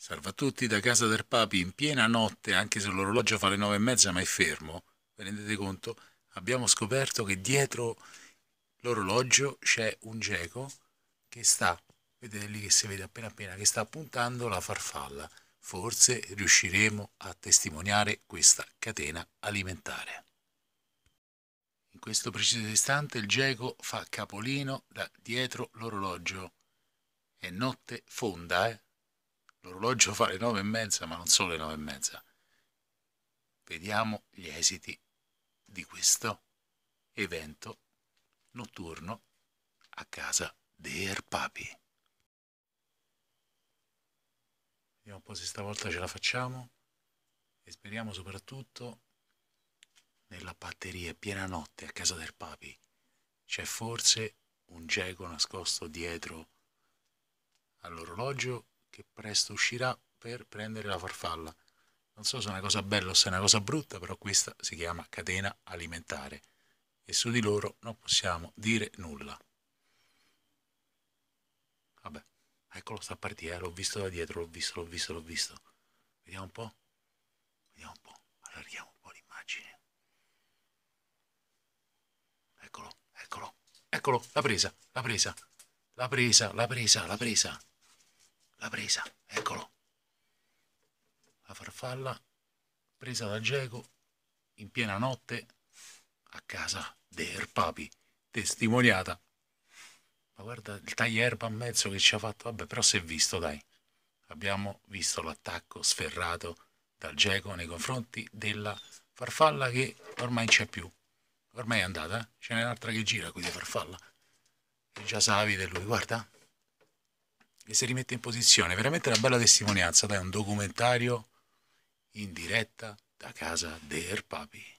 Salve a tutti da casa del Papi in piena notte, anche se l'orologio fa le nove e mezza ma è fermo. Vi rendete conto? Abbiamo scoperto che dietro l'orologio c'è un geco che sta, vedete lì che si vede appena appena, che sta puntando la farfalla. Forse riusciremo a testimoniare questa catena alimentare. In questo preciso istante il geco fa capolino da dietro l'orologio. È notte fonda, eh? L'orologio fa le nove e mezza, ma non solo le nove e mezza. Vediamo gli esiti di questo evento notturno a casa del Papi. Vediamo un po' se stavolta ce la facciamo e speriamo soprattutto nella batteria piena notte a casa del Papi. C'è forse un geco nascosto dietro all'orologio che presto uscirà per prendere la farfalla. Non so se è una cosa bella o se è una cosa brutta, però questa si chiama catena alimentare e su di loro non possiamo dire nulla. Vabbè, eccolo sta a partire, eh. l'ho visto da dietro, l'ho visto, l'ho visto, l'ho visto. Vediamo un po', vediamo un po', allarghiamo un po' l'immagine. Eccolo, eccolo, eccolo, la presa, la presa, la presa, la presa, la presa la presa, eccolo. La farfalla presa da Geco in piena notte a casa del papi, testimoniata. Ma guarda il taglierba a mezzo che ci ha fatto, vabbè, però si è visto, dai. Abbiamo visto l'attacco sferrato dal Geco nei confronti della farfalla che ormai c'è più. Ormai è andata, eh? ce n'è un'altra che gira qui di farfalla. E già savi di lui, guarda e si rimette in posizione. Veramente una bella testimonianza, dai, un documentario in diretta da casa del papi.